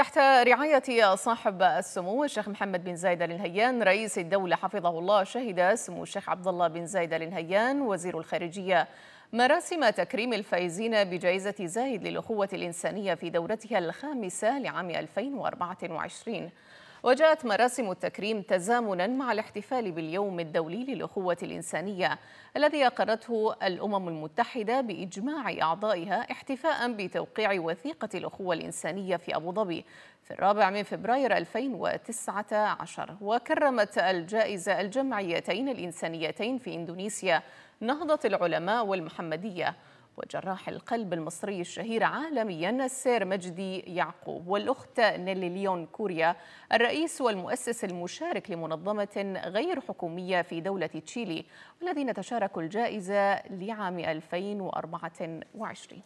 تحت رعاية صاحب السمو الشيخ محمد بن زايد النهيان رئيس الدولة حفظه الله شهد سمو الشيخ عبد الله بن زايد النهيان وزير الخارجية مراسم تكريم الفائزين بجائزة زايد للأخوة الإنسانية في دورتها الخامسة لعام 2024 وجاءت مراسم التكريم تزامنا مع الاحتفال باليوم الدولي للأخوة الإنسانية الذي أقرته الأمم المتحدة بإجماع أعضائها احتفاء بتوقيع وثيقة الأخوة الإنسانية في أبو ظبي في الرابع من فبراير 2019 وكرمت الجائزة الجمعيتين الإنسانيتين في إندونيسيا نهضة العلماء والمحمدية وجراح القلب المصري الشهير عالميا السير مجدي يعقوب والأخت نيلي ليون كوريا الرئيس والمؤسس المشارك لمنظمة غير حكومية في دولة تشيلي والذين تشاركوا الجائزة لعام 2024